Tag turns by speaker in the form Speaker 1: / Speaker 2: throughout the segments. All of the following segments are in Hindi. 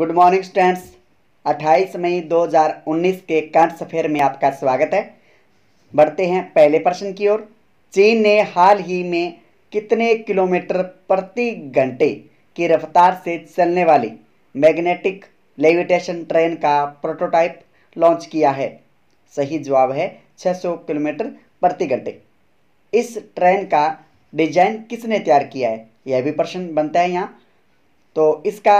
Speaker 1: गुड मॉर्निंग स्टूडेंट्स 28 मई 2019 के कांट सफेर में आपका स्वागत है बढ़ते हैं पहले प्रश्न की ओर चीन ने हाल ही में कितने किलोमीटर प्रति घंटे की रफ्तार से चलने वाली मैग्नेटिक लेविटेशन ट्रेन का प्रोटोटाइप लॉन्च किया है सही जवाब है 600 किलोमीटर प्रति घंटे इस ट्रेन का डिजाइन किसने तैयार किया है यह भी प्रश्न बनता है यहाँ तो इसका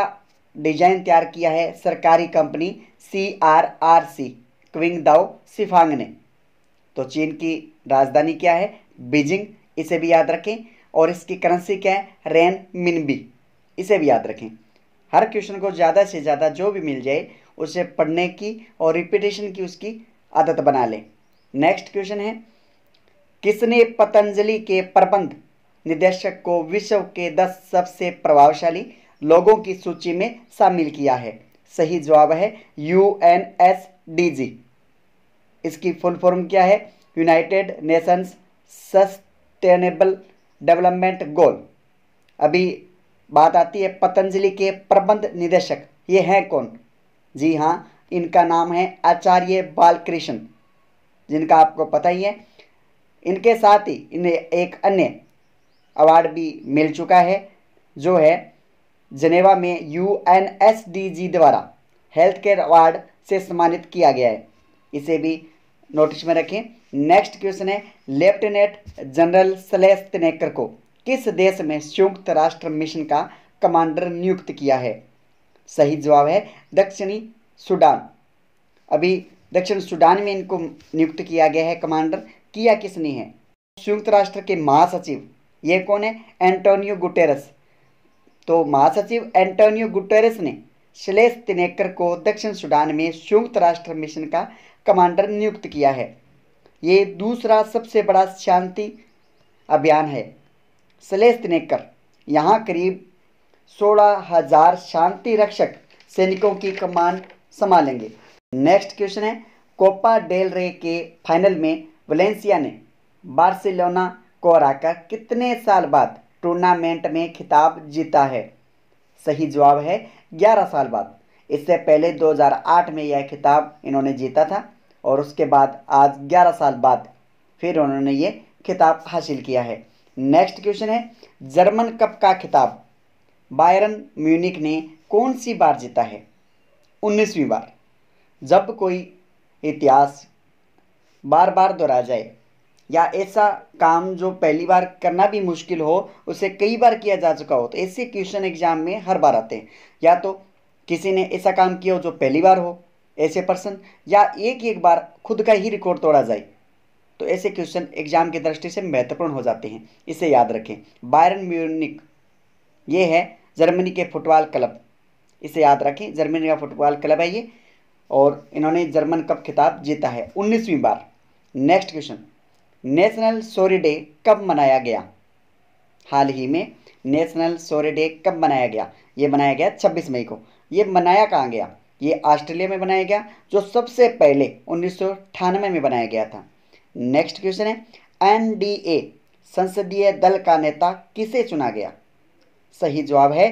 Speaker 1: डिजाइन तैयार किया है सरकारी company C R R C Qingdao Sifang ने तो चीन की राजधानी क्या है बीजिंग इसे भी याद रखें और इसकी करेंसी क्या है रेन मिनबी इसे भी याद रखें हर क्वेश्चन को ज़्यादा से ज़्यादा जो भी मिल जाए उसे पढ़ने की और रिपीटेशन की उसकी आदत बना लें नेक्स्ट क्वेश्चन है किसने पतंजलि के प्रबंध निदेशक को विश्व के दस सबसे प्रभावशाली लोगों की सूची में शामिल किया है सही जवाब है U N S D G इसकी फुल फॉर्म क्या है United Nations sustainable development goal अभी बात आती है पतंजलि के प्रबंध निदेशक ये हैं कौन जी हाँ इनका नाम है आचार्य बालकृष्ण जिनका आपको पता ही है इनके साथ ही इन्हें एक अन्य अवार्ड भी मिल चुका है जो है जनेवा में यू एन द्वारा हेल्थ केयर अवार्ड से सम्मानित किया गया है इसे भी नोटिस में रखें नेक्स्ट क्वेश्चन है लेफ्टिनेंट जनरल सलेस तिनेकर को किस देश में संयुक्त राष्ट्र मिशन का कमांडर नियुक्त किया है सही जवाब है दक्षिणी सूडान अभी दक्षिण सूडान में इनको नियुक्त किया गया है कमांडर किया किसने है संयुक्त राष्ट्र के महासचिव ये कौन है एंटोनियो गुटेरस तो महासचिव एंटोनियो गुटेरस ने शलेस तिनेकर को दक्षिण सूडान में संयुक्त राष्ट्र मिशन का कमांडर नियुक्त किया है ये दूसरा सबसे बड़ा शांति अभियान है शलेस तिनेकर यहाँ करीब सोलह हजार शांति रक्षक सैनिकों की कमान संभालेंगे नेक्स्ट क्वेश्चन है कोपा डेल रे के फाइनल में वलेंसिया ने बार्सिलोना को हराकर कितने साल बाद टूर्नामेंट में खिताब जीता है सही जवाब है 11 साल बाद इससे पहले 2008 में यह खिताब इन्होंने जीता था और उसके बाद आज 11 साल बाद फिर उन्होंने ये खिताब हासिल किया है नेक्स्ट क्वेश्चन है जर्मन कप का खिताब बायरन म्यूनिक ने कौन सी बार जीता है उन्नीसवीं बार जब कोई इतिहास बार बार दोहराया जाए या ऐसा काम जो पहली बार करना भी मुश्किल हो उसे कई बार किया जा चुका हो तो ऐसे क्वेश्चन एग्जाम में हर बार आते हैं या तो किसी ने ऐसा काम किया हो जो पहली बार हो ऐसे पर्सन या एक एक बार खुद का ही रिकॉर्ड तोड़ा जाए तो ऐसे क्वेश्चन एग्जाम की दृष्टि से महत्वपूर्ण हो जाते हैं इसे याद रखें बायरन म्यूनिक ये है जर्मनी के फुटबॉल क्लब इसे याद रखें जर्मनी का फुटबॉल क्लब है ये और इन्होंने जर्मन कप खिताब जीता है उन्नीसवीं बार next question national sorry day कब मनाया गया हाल ही में नेशनल सोरे डे कब मनाया गया ये मनाया गया 26 मई को ये मनाया कहाँ गया ये ऑस्ट्रेलिया में बनाया गया जो सबसे पहले उन्नीस में बनाया गया था नेक्स्ट क्वेश्चन है एनडीए संसदीय दल का नेता किसे चुना गया सही जवाब है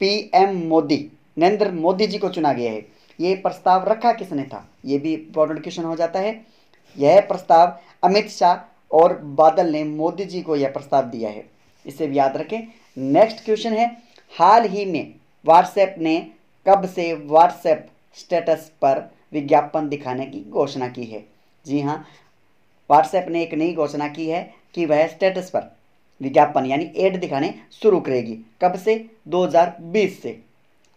Speaker 1: पीएम मोदी नरेंद्र मोदी जी को चुना गया है ये प्रस्ताव रखा किसने था ये भी इंपॉर्टेंट क्वेश्चन हो जाता है यह प्रस्ताव अमित शाह और बादल ने मोदी जी को यह प्रस्ताव दिया है इसे भी याद रखें नेक्स्ट क्वेश्चन है हाल ही में व्हाट्सएप ने कब से व्हाट्सएप स्टेटस पर विज्ञापन दिखाने की घोषणा की है जी हाँ व्हाट्सएप ने एक नई घोषणा की है कि वह स्टेटस पर विज्ञापन यानी एड दिखाने शुरू करेगी कब से 2020 से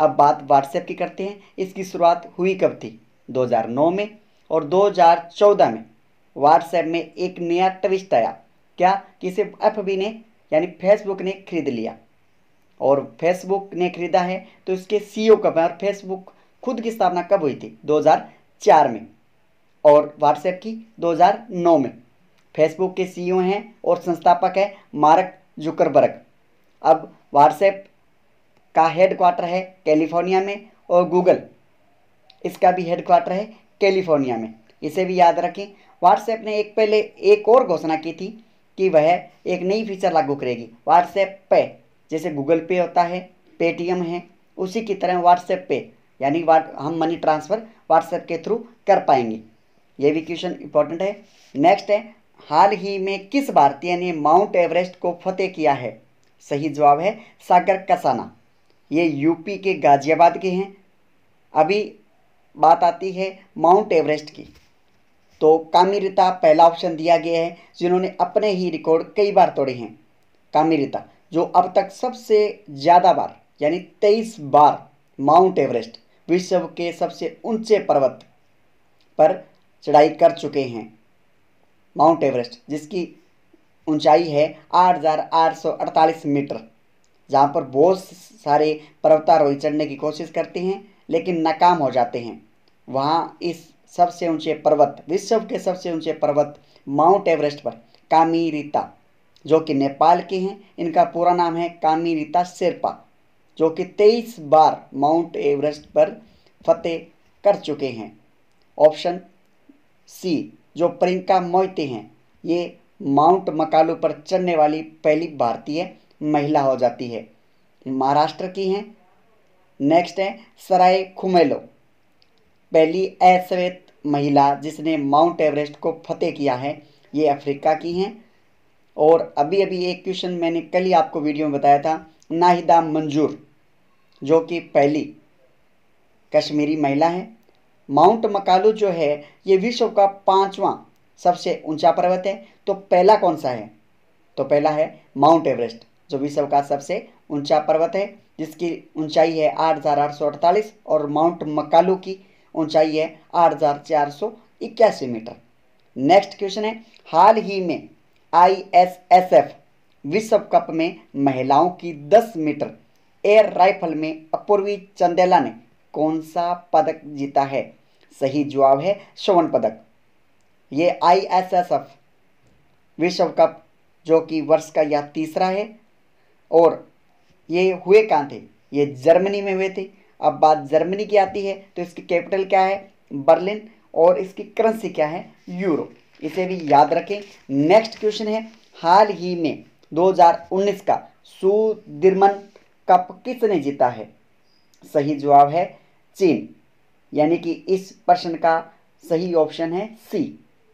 Speaker 1: अब बात व्हाट्सएप की करते हैं इसकी शुरुआत हुई कब थी 2009 में और 2014 में व्हाट्सएप में एक नया ट्विस्ट आया क्या कि एफ एफ ने यानी फेसबुक ने खरीद लिया और फेसबुक ने खरीदा है तो इसके सीईओ e कब है और फेसबुक खुद की स्थापना कब हुई थी 2004 में और व्हाट्सएप की 2009 में फेसबुक के सीईओ e हैं और संस्थापक है मार्क जुकरबर्ग अब व्हाट्सएप का हेडक्वाटर है कैलिफोर्निया में और गूगल इसका भी हेडक्वाटर है कैलिफोर्निया में इसे भी याद रखें व्हाट्सएप ने एक पहले एक और घोषणा की थी कि वह एक नई फीचर लागू करेगी व्हाट्सएप पे जैसे गूगल पे होता है पेटीएम है उसी की तरह व्हाट्सएप पे यानी वाट हम मनी ट्रांसफ़र व्हाट्सएप के थ्रू कर पाएंगे ये भी क्वेश्चन इंपॉर्टेंट है नेक्स्ट है हाल ही में किस भारतीय ने माउंट एवरेस्ट को फतेह किया है सही जवाब है सागर कसाना ये यूपी के गाजियाबाद के हैं अभी बात आती है माउंट एवरेस्ट की तो कामिरिता पहला ऑप्शन दिया गया है जिन्होंने अपने ही रिकॉर्ड कई बार तोड़े हैं कामिरिता जो अब तक सबसे ज़्यादा बार यानी तेईस बार माउंट एवरेस्ट विश्व के सबसे ऊंचे पर्वत पर चढ़ाई कर चुके हैं माउंट एवरेस्ट जिसकी ऊंचाई है 8,848 मीटर जहाँ पर बहुत सारे पर्वतारोही चढ़ने की कोशिश करते हैं लेकिन नाकाम हो जाते हैं वहाँ इस सबसे ऊंचे पर्वत विश्व के सबसे ऊंचे पर्वत माउंट एवरेस्ट पर कामीरिता जो कि नेपाल के हैं इनका पूरा नाम है कामीरिता शेरपा जो कि 23 बार माउंट एवरेस्ट पर फतेह कर चुके हैं ऑप्शन सी जो प्रियंका मोइते हैं ये माउंट मकालू पर चढ़ने वाली पहली भारतीय महिला हो जाती है महाराष्ट्र की हैं नेक्स्ट है सराय खुमेलो पहली अश्वेत महिला जिसने माउंट एवरेस्ट को फतेह किया है ये अफ्रीका की हैं और अभी अभी एक क्वेश्चन मैंने कल ही आपको वीडियो में बताया था नाहिदा मंजूर जो कि पहली कश्मीरी महिला है माउंट मकालू जो है ये विश्व का पांचवा सबसे ऊंचा पर्वत है तो पहला कौन सा है तो पहला है माउंट एवरेस्ट जो विश्व का सबसे ऊंचा पर्वत है जिसकी ऊंचाई है आठ हज़ार आठ सौ अड़तालीस और माउंट मकालू की ऊंचाई है आठ हज़ार चार सौ इक्यासी मीटर नेक्स्ट क्वेश्चन है हाल ही में आई एस एस एफ विश्व कप में महिलाओं की 10 मीटर एयर राइफल में अपूर्वी चंदेला ने कौन सा पदक जीता है सही जवाब है स्वर्ण पदक ये आई एस एस एफ विश्व कप जो कि वर्ष का यह तीसरा है और ये हुए कहाँ थे ये जर्मनी में हुए थे अब बात जर्मनी की आती है तो इसकी कैपिटल क्या है बर्लिन और इसकी करेंसी क्या है यूरो इसे भी याद रखें नेक्स्ट क्वेश्चन है हाल ही में 2019 का सुदिरमन कप किसने जीता है सही जवाब है चीन यानी कि इस प्रश्न का सही ऑप्शन है सी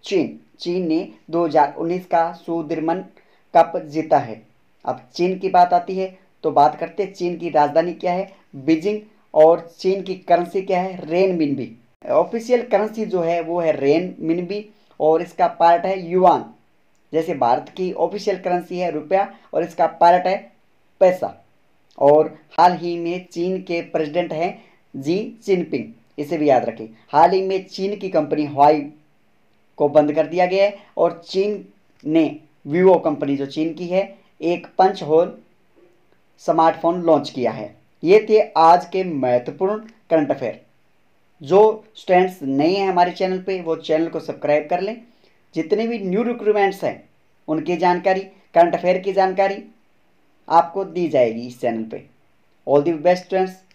Speaker 1: चीन चीन ने 2019 का सुदिरमन कप जीता है अब चीन की बात आती है तो बात करते हैं चीन की राजधानी क्या है बीजिंग और चीन की करेंसी क्या है रेन मिनबी ऑफिशियल करेंसी जो है वो है रेन मिनबी और इसका पार्ट है युआन जैसे भारत की ऑफिशियल करेंसी है रुपया और इसका पार्ट है पैसा और हाल ही में चीन के प्रेसिडेंट हैं जी चिनपिंग इसे भी याद रखें हाल ही में चीन की कंपनी हवाई को बंद कर दिया गया है और चीन ने वीवो कंपनी जो चीन की है एक पंच होल स्मार्टफोन लॉन्च किया है ये थे आज के महत्वपूर्ण करंट अफेयर जो स्टूडेंट्स नए हैं हमारे चैनल पे वो चैनल को सब्सक्राइब कर लें जितने भी न्यू रिक्रूटमेंट्स हैं उनकी जानकारी करंट अफेयर की जानकारी आपको दी जाएगी इस चैनल पे ऑल दी बेस्ट स्टूडेंट्स